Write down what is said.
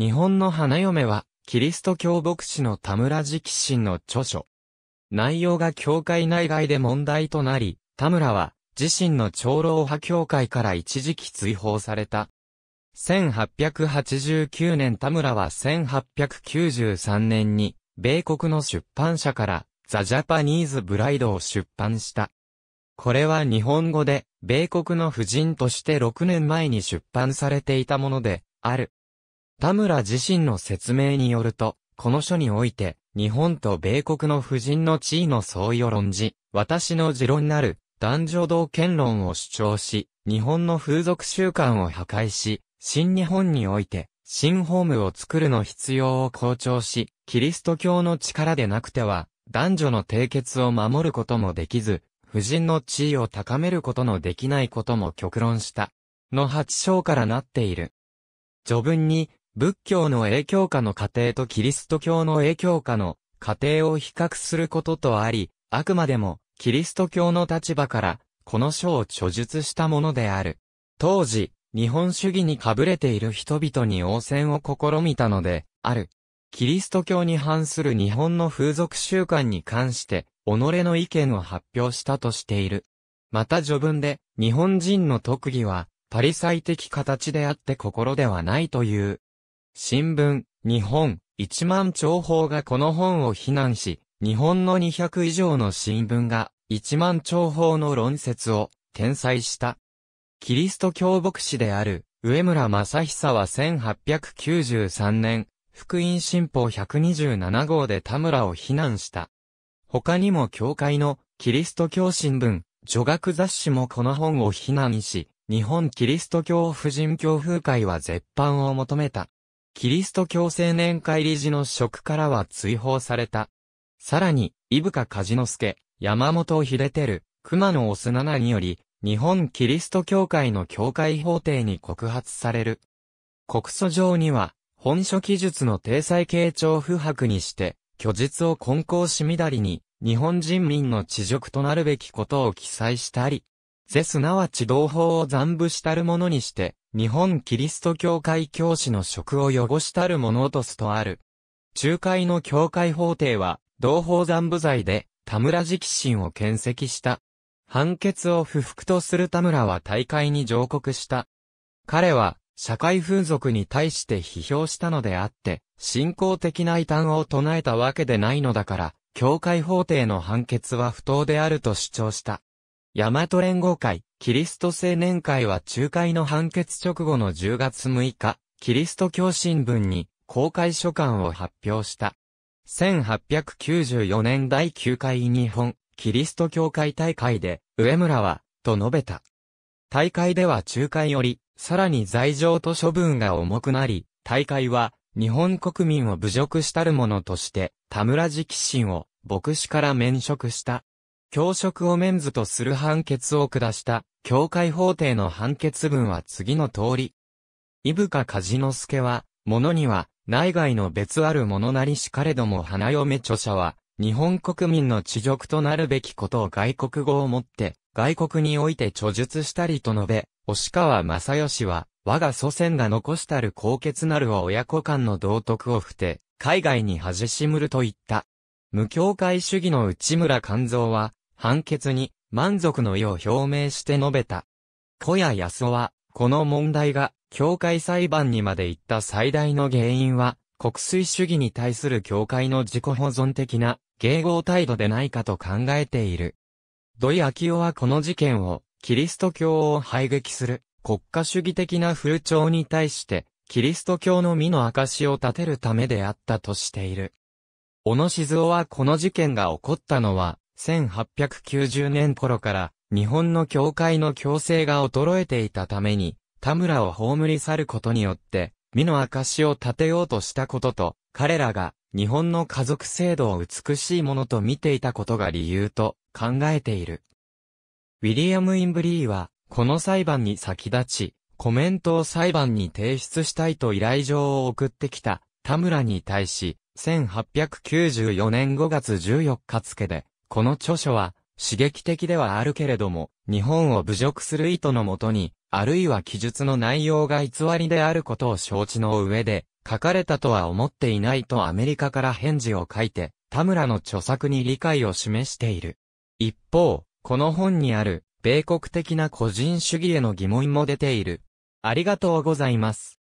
日本の花嫁は、キリスト教牧師の田村直信の著書。内容が教会内外で問題となり、田村は、自身の長老派教会から一時期追放された。1889年田村は1893年に、米国の出版社から、ザ・ジャパニーズ・ブライドを出版した。これは日本語で、米国の婦人として6年前に出版されていたもので、ある。田村自身の説明によると、この書において、日本と米国の夫人の地位の相違を論じ、私の持論なる、男女同権論を主張し、日本の風俗習慣を破壊し、新日本において、新ホームを作るの必要を強調し、キリスト教の力でなくては、男女の締結を守ることもできず、夫人の地位を高めることのできないことも極論した。の8章からなっている。序文に、仏教の影響下の過程とキリスト教の影響下の過程を比較することとあり、あくまでもキリスト教の立場からこの書を著述したものである。当時、日本主義にかぶれている人々に応戦を試みたので、ある。キリスト教に反する日本の風俗習慣に関して、己の意見を発表したとしている。また序文で、日本人の特技は、パリサイ的形であって心ではないという新聞、日本、1万長報がこの本を非難し、日本の200以上の新聞が、1万長報の論説を、転載した。キリスト教牧師である、上村正久は1893年、福音新報127号で田村を非難した。他にも教会のキリスト教新聞、女学雑誌もこの本を非難し、日本キリスト教婦人教風会は絶版を求めた。キリスト教青年会理事の職からは追放された。さらに、伊深ノ之助、山本秀照、熊野ナナにより、日本キリスト教会の教会法廷に告発される。告訴状には、本書記述の体裁形状不白にして、虚実を根高しみだりに、日本人民の恥辱となるべきことを記載したり、せすなわち同胞を残部したるものにして、日本キリスト教会教師の職を汚したるものとすとある。仲介の教会法廷は、同胞残部罪で、田村直進を検責した。判決を不服とする田村は大会に上告した。彼は、社会風俗に対して批評したのであって、信仰的な異端を唱えたわけでないのだから、教会法廷の判決は不当であると主張した。大和連合会、キリスト青年会は仲介の判決直後の10月6日、キリスト教新聞に公開書簡を発表した。1894年第9回日本キリスト教会大会で、上村は、と述べた。大会では仲介より、さらに罪状と処分が重くなり、大会は、日本国民を侮辱したるものとして、田村直進を、牧師から免職した。教職をメンズとする判決を下した、教会法廷の判決文は次の通り。伊深梶之助は、物には、内外の別あるものなりしかれども花嫁著者は、日本国民の恥辱となるべきことを外国語をもって、外国において著述したりと述べ、押川正義は、我が祖先が残したる高潔なるは親子間の道徳をふて、海外に恥じしむると言った。無教会主義の内村勘三は、判決に満足の意を表明して述べた。小谷康夫は、この問題が、教会裁判にまで行った最大の原因は、国粋主義に対する教会の自己保存的な、迎合態度でないかと考えている。土井昭夫はこの事件を、キリスト教を排撃する、国家主義的な風潮に対して、キリスト教の身の証を立てるためであったとしている。小野静夫はこの事件が起こったのは、1890年頃から日本の教会の強制が衰えていたために、田村を葬り去ることによって、美の証を立てようとしたことと、彼らが日本の家族制度を美しいものと見ていたことが理由と考えている。ウィリアム・インブリーは、この裁判に先立ち、コメントを裁判に提出したいと依頼状を送ってきた田村に対し、1894年5月14日付で、この著書は、刺激的ではあるけれども、日本を侮辱する意図のもとに、あるいは記述の内容が偽りであることを承知の上で、書かれたとは思っていないとアメリカから返事を書いて、田村の著作に理解を示している。一方、この本にある、米国的な個人主義への疑問も出ている。ありがとうございます。